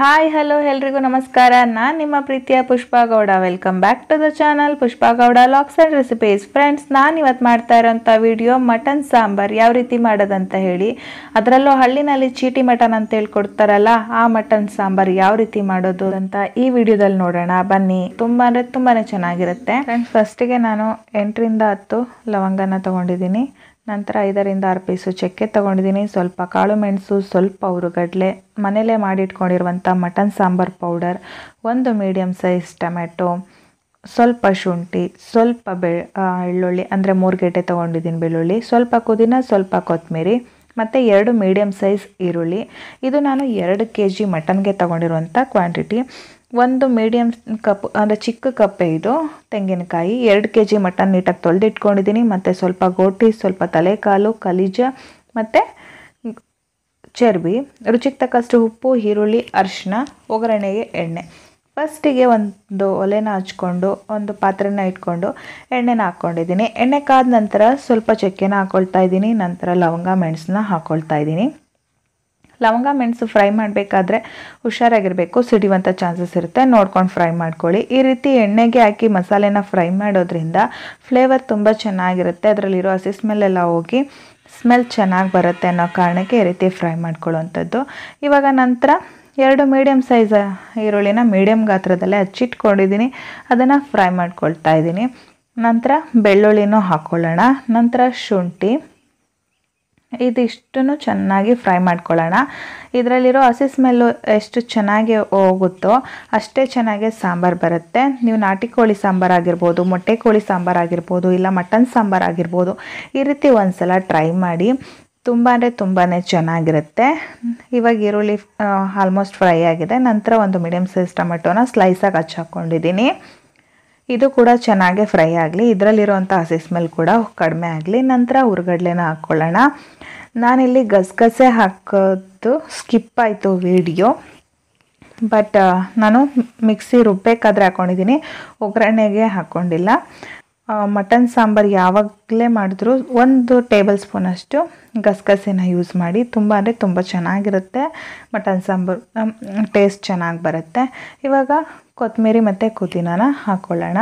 hi hello ಎಲ್ರಿಗೂ ನಮಸ್ಕಾರ ನಾನು ನಿಮ್ಮ ಪ್ರೀತಿಯ Pushpa Gowda welcome back to the channel Pushpa Gowda vlogs and recipes friends ನಾನು ಇವತ್ತು ಮಾಡ್ತಾ ಇರೋಂಥ ವಿಡಿಯೋ ಮಟನ್ ಸಾಂಬಾರ್ ಯಾವ ರೀತಿ ಮಾಡೋದಂತ ಹೇಳಿ ಅದರಲ್ಲೂ ಹಳ್ಳಿನಲ್ಲಿ ಚೀಟಿ ಮಟನ್ ಅಂತ ಹೇಳ್ಕೊಡ್ತಾರಲ್ಲ ಆ ಮಟನ್ ಸಾಂಬಾರ್ ಯಾವ ರೀತಿ ಮಾಡೋದು ಅಂತ ಈ ವಿಡಿಯೋದಲ್ಲಿ ನೋಡೋಣ ಬನ್ನಿ ತುಂಬ ಅಂದರೆ ತುಂಬಾ ಚೆನ್ನಾಗಿರುತ್ತೆ ಫ್ರೆಂಡ್ಸ್ ಫಸ್ಟಿಗೆ ನಾನು ಎಂಟರಿಂದ ಹತ್ತು ಲವಂಗನ ತೊಗೊಂಡಿದ್ದೀನಿ ನಂತರ ಐದರಿಂದ ಆರು ಪೀಸು ಚಕ್ಕೆ ತೊಗೊಂಡಿದ್ದೀನಿ ಸ್ವಲ್ಪ ಕಾಳು ಮೆಣಸು ಸ್ವಲ್ಪ ಉರುಗಡ್ಲೆ ಮನೇಲೇ ಮಾಡಿಟ್ಕೊಂಡಿರುವಂಥ ಮಟನ್ ಸಾಂಬಾರ್ ಪೌಡರ್ ಒಂದು ಮೀಡಿಯಮ್ ಸೈಜ್ ಟೊಮೆಟೊ ಸ್ವಲ್ಪ ಶುಂಠಿ ಸ್ವಲ್ಪ ಬೆ ಬೆಳ್ಳುಳ್ಳಿ ಅಂದರೆ ಮೂರು ಗೆಡ್ಡೆ ತೊಗೊಂಡಿದ್ದೀನಿ ಬೆಳ್ಳುಳ್ಳಿ ಸ್ವಲ್ಪ ಕುದಿನ ಸ್ವಲ್ಪ ಕೊತ್ತಂಬರಿ ಮತ್ತು ಎರಡು ಮೀಡಿಯಮ್ ಸೈಜ್ ಈರುಳ್ಳಿ ಇದು ನಾನು ಎರಡು ಕೆ ಜಿ ಮಟನ್ಗೆ ತೊಗೊಂಡಿರುವಂಥ ಕ್ವಾಂಟಿಟಿ ಒಂದು ಮೀಡಿಯಮ್ ಕಪ್ ಅಂದರೆ ಚಿಕ್ಕ ಕಪ್ಪೆ ಇದು ತೆಂಗಿನಕಾಯಿ ಎರಡು ಕೆ ಜಿ ಮಟನ್ ನೀಟಾಗಿ ತೊಳೆದಿಟ್ಕೊಂಡಿದ್ದೀನಿ ಮತ್ತು ಸ್ವಲ್ಪ ಗೋಟಿ ಸ್ವಲ್ಪ ತಲೆಕಾಲು ಕಲಿಜ ಮತ್ತು ಚರ್ಬಿ ರುಚಿಗೆ ತಕ್ಕಷ್ಟು ಉಪ್ಪು ಈರುಳ್ಳಿ ಅರಿಶಿನ ಒಗ್ಗರಣೆಗೆ ಎಣ್ಣೆ ಫಸ್ಟಿಗೆ ಒಂದು ಒಲೆನ ಹಚ್ಕೊಂಡು ಒಂದು ಪಾತ್ರೆನ ಇಟ್ಕೊಂಡು ಎಣ್ಣೆನ ಹಾಕ್ಕೊಂಡಿದ್ದೀನಿ ಎಣ್ಣೆ ಕಾದ ನಂತರ ಸ್ವಲ್ಪ ಚಕ್ಕೆನ ಹಾಕ್ಕೊಳ್ತಾ ಇದ್ದೀನಿ ನಂತರ ಲವಂಗ ಮೆಣಸನ್ನ ಹಾಕ್ಕೊಳ್ತಾ ಇದ್ದೀನಿ ಲವಂಗ ಮೆಣಸು ಫ್ರೈ ಮಾಡಬೇಕಾದ್ರೆ ಹುಷಾರಾಗಿರಬೇಕು ಸಿಡಿಯುವಂಥ ಚಾನ್ಸಸ್ ಇರುತ್ತೆ ನೋಡ್ಕೊಂಡು ಫ್ರೈ ಮಾಡ್ಕೊಳ್ಳಿ ಈ ರೀತಿ ಎಣ್ಣೆಗೆ ಹಾಕಿ ಮಸಾಲೆನ ಫ್ರೈ ಮಾಡೋದ್ರಿಂದ ಫ್ಲೇವರ್ ತುಂಬ ಚೆನ್ನಾಗಿರುತ್ತೆ ಅದರಲ್ಲಿರೋ ಹಸಿ ಸ್ಮೆಲ್ಲೆಲ್ಲ ಹೋಗಿ ಸ್ಮೆಲ್ ಚೆನ್ನಾಗಿ ಬರುತ್ತೆ ಅನ್ನೋ ಕಾರಣಕ್ಕೆ ಈ ರೀತಿ ಫ್ರೈ ಮಾಡ್ಕೊಳ್ಳೋವಂಥದ್ದು ಇವಾಗ ನಂತರ ಎರಡು ಮೀಡಿಯಮ್ ಸೈಜ್ ಈರುಳ್ಳಿನ ಮೀಡಿಯಮ್ ಗಾತ್ರದಲ್ಲೇ ಹಚ್ಚಿಟ್ಕೊಂಡಿದ್ದೀನಿ ಅದನ್ನು ಫ್ರೈ ಮಾಡ್ಕೊಳ್ತಾ ಇದ್ದೀನಿ ನಂತರ ಬೆಳ್ಳುಳ್ಳಿನೂ ಹಾಕ್ಕೊಳ್ಳೋಣ ನಂತರ ಶುಂಠಿ ಇದಿಷ್ಟು ಚೆನ್ನಾಗಿ ಫ್ರೈ ಮಾಡ್ಕೊಳ್ಳೋಣ ಇದರಲ್ಲಿರೋ ಹಸಿ ಸ್ಮೆಲ್ಲು ಎಷ್ಟು ಚೆನ್ನಾಗಿ ಹೋಗುತ್ತೋ ಅಷ್ಟೇ ಚೆನ್ನಾಗಿ ಸಾಂಬಾರು ಬರುತ್ತೆ ನೀವು ನಾಟಿ ಕೋಳಿ ಸಾಂಬಾರು ಆಗಿರ್ಬೋದು ಮೊಟ್ಟೆ ಕೋಳಿ ಸಾಂಬಾರು ಆಗಿರ್ಬೋದು ಇಲ್ಲ ಮಟನ್ ಸಾಂಬಾರು ಆಗಿರ್ಬೋದು ಈ ರೀತಿ ಒಂದು ಸಲ ಟ್ರೈ ಮಾಡಿ ತುಂಬ ಅಂದರೆ ತುಂಬಾ ಚೆನ್ನಾಗಿರುತ್ತೆ ಇವಾಗ ಈರುಳ್ಳಿ ಆಲ್ಮೋಸ್ಟ್ ಫ್ರೈ ಆಗಿದೆ ನಂತರ ಒಂದು ಮೀಡಿಯಮ್ ಸೈಜ್ ಟೊಮೆಟೋನ ಸ್ಲೈಸಾಗಿ ಹಚ್ಚಾಕೊಂಡಿದ್ದೀನಿ ಇದು ಕೂಡ ಚೆನ್ನಾಗೆ ಫ್ರೈ ಆಗಲಿ ಇದರಲ್ಲಿರುವಂಥ ಹಸಿ ಸ್ಮೆಲ್ ಕೂಡ ಕಡಿಮೆ ಆಗಲಿ ನಂತರ ಹುರ್ಗಡ್ಲೆನ ಹಾಕ್ಕೊಳ್ಳೋಣ ನಾನಿಲ್ಲಿ ಗಸಗಸೆ ಹಾಕೋದು ಸ್ಕಿಪ್ ಆಯಿತು ವಿಡಿಯೋ ಬಟ್ ನಾನು ಮಿಕ್ಸಿ ರುಬ್ಬೇಕಾದ್ರೆ ಹಾಕ್ಕೊಂಡಿದ್ದೀನಿ ಒಗ್ಗರಣೆಗೆ ಹಾಕ್ಕೊಂಡಿಲ್ಲ ಮಟನ್ ಸಾಂಬಾರು ಯಾವಾಗಲೇ ಮಾಡಿದ್ರು ಒಂದು ಟೇಬಲ್ ಸ್ಪೂನಷ್ಟು ಗಸಗಸೆನ ಯೂಸ್ ಮಾಡಿ ತುಂಬ ಅಂದರೆ ತುಂಬ ಚೆನ್ನಾಗಿರುತ್ತೆ ಮಟನ್ ಸಾಂಬಾರು ಟೇಸ್ಟ್ ಚೆನ್ನಾಗಿ ಬರುತ್ತೆ ಇವಾಗ ಕೊತ್ತಂಬರಿ ಮತ್ತು ಕುದಿನಾನ ಹಾಕ್ಕೊಳ್ಳೋಣ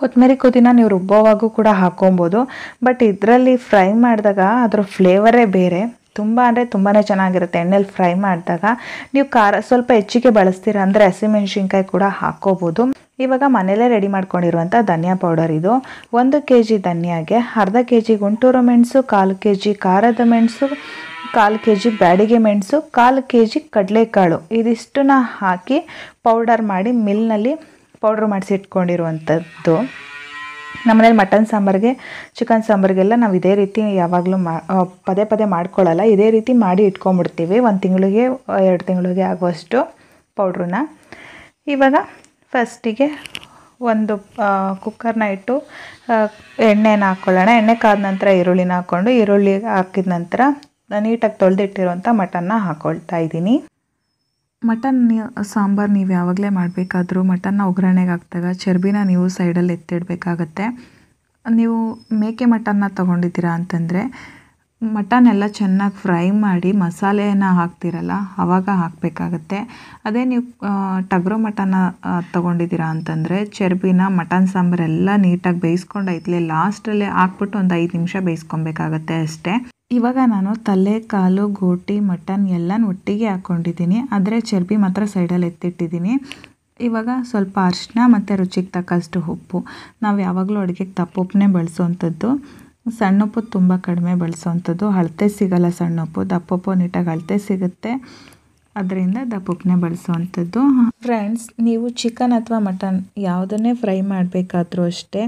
ಕೊತ್ತಂಬರಿ ಕುದಿನ ನೀವು ರುಬ್ಬೋವಾಗೂ ಕೂಡ ಹಾಕೊಬೋದು ಬಟ್ ಇದರಲ್ಲಿ ಫ್ರೈ ಮಾಡಿದಾಗ ಅದರ ಫ್ಲೇವರೇ ಬೇರೆ ತುಂಬ ಅಂದರೆ ತುಂಬಾ ಚೆನ್ನಾಗಿರುತ್ತೆ ಎಣ್ಣೆಲಿ ಫ್ರೈ ಮಾಡಿದಾಗ ನೀವು ಖಾರ ಸ್ವಲ್ಪ ಹೆಚ್ಚಿಗೆ ಬಳಸ್ತೀರ ಅಂದರೆ ಹಸಿಮೆಣ್ಸಿನ್ಕಾಯಿ ಕೂಡ ಹಾಕ್ಕೋಬೋದು ಇವಾಗ ಮನೇಲೇ ರೆಡಿ ಮಾಡ್ಕೊಂಡಿರುವಂಥ ಧನಿಯಾ ಪೌಡರ್ ಇದು ಒಂದು ಕೆ ಜಿ ಧನಿಯಾಗೆ ಅರ್ಧ ಕೆ ಜಿ ಗುಂಟೂರು ಮೆಣಸು ಕಾಲು ಕೆ ಜಿ ಖಾರದ ಮೆಣಸು ಕಾಲು ಕೆ ಜಿ ಬ್ಯಾಡಿಗೆ ಮೆಣಸು ಕಾಲು ಕೆ ಜಿ ಕಡಲೆಕಾಳು ಇದಿಷ್ಟನ್ನ ಹಾಕಿ ಪೌಡರ್ ಮಾಡಿ ಮಿಲ್ನಲ್ಲಿ ಪೌಡ್ರ್ ಇಟ್ಕೊಂಡಿರುವಂಥದ್ದು ನಮ್ಮನೇಲಿ ಮಟನ್ ಸಾಂಬಾರಿಗೆ ಚಿಕನ್ ಸಾಂಬಾರಿಗೆಲ್ಲ ನಾವು ಇದೇ ರೀತಿ ಯಾವಾಗಲೂ ಮಾ ಪದೇ ಪದೇ ಮಾಡ್ಕೊಳ್ಳಲ್ಲ ಇದೇ ರೀತಿ ಮಾಡಿ ಇಟ್ಕೊಂಡ್ಬಿಡ್ತೀವಿ ಒಂದು ತಿಂಗಳಿಗೆ ಎರಡು ತಿಂಗಳಿಗೆ ಆಗುವಷ್ಟು ಪೌಡ್ರನ್ನ ಇವಾಗ ಫಸ್ಟಿಗೆ ಒಂದು ಕುಕ್ಕರ್ನ ಇಟ್ಟು ಎಣ್ಣೆನ ಹಾಕ್ಕೊಳ್ಳೋಣ ಎಣ್ಣೆ ಕಾದ ನಂತರ ಈರುಳ್ಳಿನ ಹಾಕ್ಕೊಂಡು ಈರುಳ್ಳಿ ಹಾಕಿದ ನಂತರ ನೀಟಾಗಿ ತೊಳೆದಿಟ್ಟಿರುವಂಥ ಮಟನ್ನ ಹಾಕ್ಕೊಳ್ತಾ ಇದ್ದೀನಿ ಮಟನ್ ಸಾಂಬಾರು ನೀವು ಯಾವಾಗಲೇ ಮಾಡಬೇಕಾದ್ರೂ ಮಟನ್ನ ಒಗ್ಗರಣೆಗೆ ಹಾಕಿದಾಗ ಚರ್ಬಿನ ನೀವು ಸೈಡಲ್ಲಿ ಎತ್ತಿಡಬೇಕಾಗತ್ತೆ ನೀವು ಮೇಕೆ ಮಟನ್ನ ತೊಗೊಂಡಿದ್ದೀರಾ ಅಂತಂದರೆ ಮಟನ್ ಎಲ್ಲ ಚೆನ್ನಾಗಿ ಫ್ರೈ ಮಾಡಿ ಮಸಾಲೆಯನ್ನು ಹಾಕ್ತಿರಲ್ಲ ಆವಾಗ ಹಾಕಬೇಕಾಗತ್ತೆ ಅದೇ ನೀವು ಟಗ್ರೋ ಮಟನ್ನ ತೊಗೊಂಡಿದ್ದೀರಾ ಅಂತಂದರೆ ಚರ್ಬಿನ ಮಟನ್ ಸಾಂಬಾರೆಲ್ಲ ನೀಟಾಗಿ ಬೇಯಿಸ್ಕೊಂಡು ಐತಲೇ ಲಾಸ್ಟಲ್ಲೇ ಹಾಕ್ಬಿಟ್ಟು ಒಂದು ಐದು ನಿಮಿಷ ಬೇಯಿಸ್ಕೊಬೇಕಾಗತ್ತೆ ಅಷ್ಟೇ ಇವಾಗ ನಾನು ತಲೆ ಕಾಲು ಗೋಟಿ ಮಟನ್ ಎಲ್ಲನೂ ಒಟ್ಟಿಗೆ ಹಾಕ್ಕೊಂಡಿದ್ದೀನಿ ಆದರೆ ಚರ್ಬಿ ಮಾತ್ರ ಸೈಡಲ್ಲಿ ಎತ್ತಿಟ್ಟಿದ್ದೀನಿ ಇವಾಗ ಸ್ವಲ್ಪ ಅರಿಶಿನ ಮತ್ತು ರುಚಿಗೆ ತಕ್ಕಷ್ಟು ಉಪ್ಪು ನಾವು ಯಾವಾಗಲೂ ಅಡುಗೆಗೆ ತಪ್ಪೊಪ್ಪನೇ ಬಳಸೋವಂಥದ್ದು ಸಣ್ಣಪ್ಪು ತುಂಬ ಕಡಿಮೆ ಬಳಸೋವಂಥದ್ದು ಅಳತೆ ಸಿಗಲ್ಲ ಸಣ್ಣುಪ್ಪು ದಪ್ಪಪ್ಪು ನೀಟಾಗಿ ಅಳತೆ ಸಿಗುತ್ತೆ ಅದರಿಂದ ದಪ್ಪಕ್ಕನೆ ಬಳಸೋವಂಥದ್ದು ಫ್ರೆಂಡ್ಸ್ ನೀವು ಚಿಕನ್ ಅಥವಾ ಮಟನ್ ಯಾವುದನ್ನೇ ಫ್ರೈ ಮಾಡಬೇಕಾದ್ರೂ ಅಷ್ಟೇ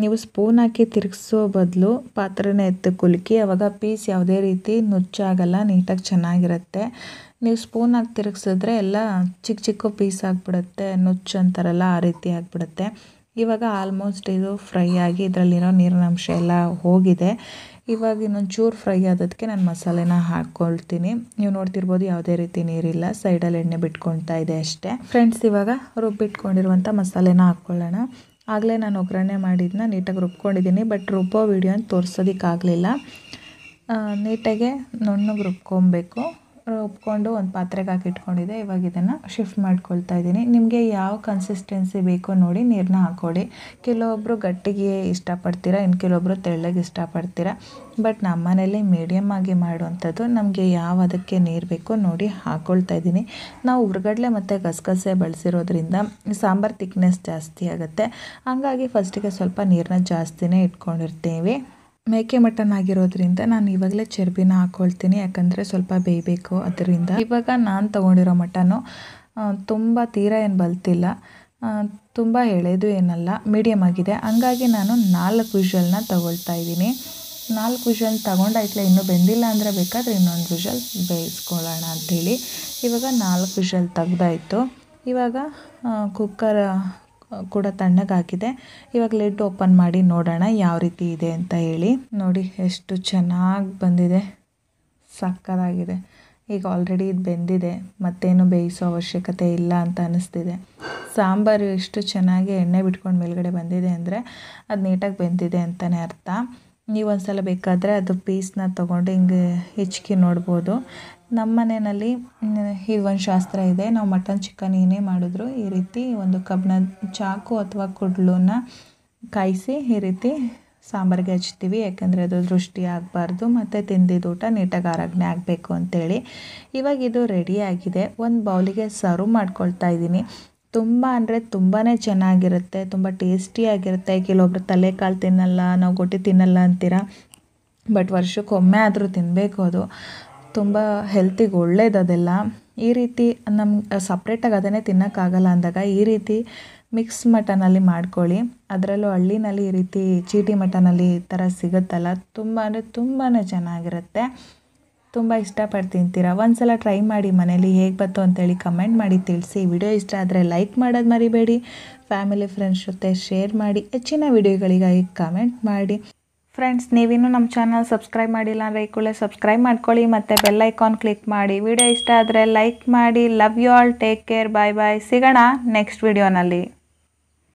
ನೀವು ಸ್ಪೂನ್ ಹಾಕಿ ತಿರುಗಿಸೋ ಬದಲು ಪಾತ್ರೆನೇ ಎತ್ತು ಕುಲುಕಿ ಅವಾಗ ಪೀಸ್ ಯಾವುದೇ ರೀತಿ ನುಚ್ಚಾಗಲ್ಲ ನೀಟಾಗಿ ಚೆನ್ನಾಗಿರುತ್ತೆ ನೀವು ಸ್ಪೂನ್ ಹಾಕಿ ತಿರುಗಿಸಿದ್ರೆ ಎಲ್ಲ ಚಿಕ್ಕ ಚಿಕ್ಕ ಪೀಸ್ ಆಗಿಬಿಡುತ್ತೆ ನುಚ್ಚು ಅಂತಾರಲ್ಲ ಆ ರೀತಿ ಆಗಿಬಿಡುತ್ತೆ ಇವಾಗ ಆಲ್ಮೋಸ್ಟ್ ಇದು ಫ್ರೈ ಆಗಿ ಇದರಲ್ಲಿರೋ ನೀರಿನ ಅಂಶ ಎಲ್ಲ ಹೋಗಿದೆ ಇವಾಗ ಇನ್ನೊಂದು ಚೂರು ಫ್ರೈ ಆದದಕ್ಕೆ ನಾನು ಮಸಾಲೆನ ಹಾಕ್ಕೊಳ್ತೀನಿ ನೀವು ನೋಡ್ತಿರ್ಬೋದು ಯಾವುದೇ ರೀತಿ ನೀರಿಲ್ಲ ಸೈಡಲ್ಲಿ ಎಣ್ಣೆ ಬಿಟ್ಕೊಳ್ತಾ ಇದೆ ಅಷ್ಟೇ ಫ್ರೆಂಡ್ಸ್ ಇವಾಗ ರುಬ್ಬಿಟ್ಕೊಂಡಿರುವಂಥ ಮಸಾಲೆನ ಹಾಕ್ಕೊಳ್ಳೋಣ ಆಗಲೇ ನಾನು ಒಗ್ಗರಣೆ ಮಾಡಿದ್ನ ನೀಟಾಗಿ ರುಬ್ಕೊಂಡಿದ್ದೀನಿ ಬಟ್ ರುಬ್ಬೋ ವೀಡಿಯೋನ ತೋರಿಸೋದಕ್ಕಾಗಲಿಲ್ಲ ನೀಟಾಗೆ ನುಣ್ಣಗೆ ರುಬ್ಕೊಬೇಕು ರುಬ್ಕೊಂಡು ಒಂದು ಪಾತ್ರೆಗೆ ಹಾಕಿ ಇಟ್ಕೊಂಡಿದ್ದೆ ಇವಾಗ ಇದನ್ನು ಶಿಫ್ಟ್ ಮಾಡ್ಕೊಳ್ತಾ ಇದ್ದೀನಿ ನಿಮಗೆ ಯಾವ ಕನ್ಸಿಸ್ಟೆನ್ಸಿ ಬೇಕೋ ನೋಡಿ ನೀರನ್ನ ಹಾಕೊಳ್ಳಿ ಕೆಲವೊಬ್ಬರು ಗಟ್ಟಿಗೆ ಇಷ್ಟಪಡ್ತೀರಾ ಇನ್ನು ಕೆಲವೊಬ್ಬರು ತೆಳ್ಳಗೆ ಇಷ್ಟಪಡ್ತೀರಾ ಬಟ್ ನಮ್ಮ ಮನೇಲಿ ಮೀಡಿಯಮ್ ಆಗಿ ಮಾಡುವಂಥದ್ದು ನಮಗೆ ಯಾವ ಅದಕ್ಕೆ ನೀರು ಬೇಕೋ ನೋಡಿ ಹಾಕ್ಕೊಳ್ತಾ ಇದ್ದೀನಿ ನಾವು ಉರ್ಗಡ್ಲೆ ಮತ್ತು ಗಸಗಸೆ ಬಳಸಿರೋದ್ರಿಂದ ಸಾಂಬಾರು ತಿಕ್ನೆಸ್ ಜಾಸ್ತಿ ಆಗುತ್ತೆ ಹಾಗಾಗಿ ಫಸ್ಟಿಗೆ ಸ್ವಲ್ಪ ನೀರನ್ನ ಜಾಸ್ತಿನೇ ಇಟ್ಕೊಂಡಿರ್ತೀವಿ ಮೇಕೆ ಮಟನ್ ಆಗಿರೋದ್ರಿಂದ ನಾನು ಇವಾಗಲೇ ಚರ್ಬಿನ ಹಾಕ್ಕೊಳ್ತೀನಿ ಯಾಕಂದರೆ ಸ್ವಲ್ಪ ಬೇಯಬೇಕು ಅದರಿಂದ ಇವಾಗ ನಾನು ತೊಗೊಂಡಿರೋ ಮಟನು ತುಂಬ ತೀರ ಏನು ಬಲ್ತಿಲ್ಲ ತುಂಬ ಎಳೆದು ಏನಲ್ಲ ಮೀಡಿಯಮ್ ಆಗಿದೆ ಹಂಗಾಗಿ ನಾನು ನಾಲ್ಕು ವಿಷಲ್ನ ತೊಗೊಳ್ತಾ ಇದ್ದೀನಿ ನಾಲ್ಕು ವಿಷಲ್ ತಗೊಂಡಾಯ್ತಲೆ ಇನ್ನೂ ಬೆಂದಿಲ್ಲ ಅಂದರೆ ಬೇಕಾದರೆ ಇನ್ನೊಂದು ವಿಷಲ್ ಬೇಯಿಸ್ಕೊಳ್ಳೋಣ ಅಂಥೇಳಿ ಇವಾಗ ನಾಲ್ಕು ವಿಷಲ್ ತೆಗ್ದಾಯಿತು ಇವಾಗ ಕುಕ್ಕರ್ ಕೂಡ ತಣ್ಣಗಾಗಿದೆ ಇವಾಗ ಲಿಡ್ ಓಪನ್ ಮಾಡಿ ನೋಡೋಣ ಯಾವ ರೀತಿ ಇದೆ ಅಂತ ಹೇಳಿ ನೋಡಿ ಎಷ್ಟು ಚೆನ್ನಾಗಿ ಬಂದಿದೆ ಸಕ್ಕತ್ತಾಗಿದೆ ಈಗ ಆಲ್ರೆಡಿ ಇದು ಬೆಂದಿದೆ ಮತ್ತೇನು ಬೇಯಿಸೋ ಅವಶ್ಯಕತೆ ಇಲ್ಲ ಅಂತ ಅನ್ನಿಸ್ತಿದೆ ಸಾಂಬಾರು ಎಷ್ಟು ಚೆನ್ನಾಗಿ ಎಣ್ಣೆ ಬಿಟ್ಕೊಂಡು ಮೇಲುಗಡೆ ಬಂದಿದೆ ಅಂದರೆ ಅದು ನೀಟಾಗಿ ಬೆಂದಿದೆ ಅಂತಲೇ ಅರ್ಥ ನೀವು ಒಂದು ಸಲ ಬೇಕಾದರೆ ಅದು ಪೀಸ್ನ ತೊಗೊಂಡು ಹಿಂಗೆ ಹೆಚ್ಕಿ ನೋಡ್ಬೋದು ನಮ್ಮ ಮನೆಯಲ್ಲಿ ಈ ಒಂದು ಶಾಸ್ತ್ರ ಇದೆ ನಾವು ಮಟನ್ ಚಿಕನ್ ಏನೇ ಮಾಡಿದ್ರು ಈ ರೀತಿ ಒಂದು ಕಬ್ಬನ ಚಾಕು ಅಥವಾ ಕುಡ್ಲನ್ನ ಕಾಯಿಸಿ ಈ ರೀತಿ ಸಾಂಬಾರಿಗೆ ಹಚ್ತೀವಿ ಯಾಕಂದರೆ ಅದು ದೃಷ್ಟಿ ಆಗಬಾರ್ದು ಮತ್ತು ತಿಂದಿದ್ದು ಊಟ ನೀಟಾಗಿ ಆರಾಗ್ನೆ ಆಗಬೇಕು ಅಂಥೇಳಿ ಇವಾಗ ಇದು ರೆಡಿಯಾಗಿದೆ ಒಂದು ಬೌಲಿಗೆ ಸರ್ವ್ ಮಾಡ್ಕೊಳ್ತಾ ಇದ್ದೀನಿ ತುಂಬ ಅಂದರೆ ತುಂಬಾ ಚೆನ್ನಾಗಿರುತ್ತೆ ತುಂಬ ಟೇಸ್ಟಿಯಾಗಿರುತ್ತೆ ಕೆಲವೊಬ್ರು ಕಾಲು ತಿನ್ನಲ್ಲ ನಾವು ಗೊಟ್ಟಿ ತಿನ್ನಲ್ಲ ಅಂತೀರ ಬಟ್ ವರ್ಷಕ್ಕೊಮ್ಮೆ ಆದರೂ ತಿನ್ನಬೇಕು ಅದು ತುಂಬ ಹೆಲ್ತಿಗೆ ಒಳ್ಳೇದು ಅದೆಲ್ಲ ಈ ರೀತಿ ನಮ್ಗೆ ಸಪ್ರೇಟಾಗಿ ಅದನ್ನೇ ತಿನ್ನೋಕ್ಕಾಗಲ್ಲ ಅಂದಾಗ ಈ ರೀತಿ ಮಿಕ್ಸ್ ಮಟನಲ್ಲಿ ಮಾಡ್ಕೊಳ್ಳಿ ಅದರಲ್ಲೂ ಹಳ್ಳಿನಲ್ಲಿ ಈ ರೀತಿ ಚೀಟಿ ಮಟನಲ್ಲಿ ಈ ಥರ ಸಿಗುತ್ತಲ್ಲ ತುಂಬ ಅಂದರೆ ತುಂಬಾ ಚೆನ್ನಾಗಿರುತ್ತೆ ತುಂಬ ಇಷ್ಟಪಟ್ಟು ತಿಂತೀರಾ ಒಂದ್ಸಲ ಟ್ರೈ ಮಾಡಿ ಮನೇಲಿ ಹೇಗೆ ಬಂತು ಅಂತೇಳಿ ಕಮೆಂಟ್ ಮಾಡಿ ತಿಳಿಸಿ ವಿಡಿಯೋ ಇಷ್ಟ ಆದರೆ ಲೈಕ್ ಮಾಡೋದು ಮರಿಬೇಡಿ ಫ್ಯಾಮಿಲಿ ಫ್ರೆಂಡ್ಸ್ ಜೊತೆ ಶೇರ್ ಮಾಡಿ ಹೆಚ್ಚಿನ ವಿಡಿಯೋಗಳಿಗಾಗಿ ಕಮೆಂಟ್ ಮಾಡಿ ಫ್ರೆಂಡ್ಸ್ ನೀವಿನ್ನೂ ನಮ್ಮ ಚಾನಲ್ ಸಬ್ಸ್ಕ್ರೈಬ್ ಮಾಡಿಲ್ಲ ಅಂದರೆ ಈ ಕೂಡಲೇ ಸಬ್ಸ್ಕ್ರೈಬ್ ಮಾಡ್ಕೊಳ್ಳಿ ಮತ್ತು ಬೆಲ್ಲೈಕಾನ್ ಕ್ಲಿಕ್ ಮಾಡಿ ವಿಡಿಯೋ ಇಷ್ಟ ಆದರೆ ಲೈಕ್ ಮಾಡಿ love you all take care bye bye ಸಿಗೋಣ ನೆಕ್ಸ್ಟ್ ವಿಡಿಯೋನಲ್ಲಿ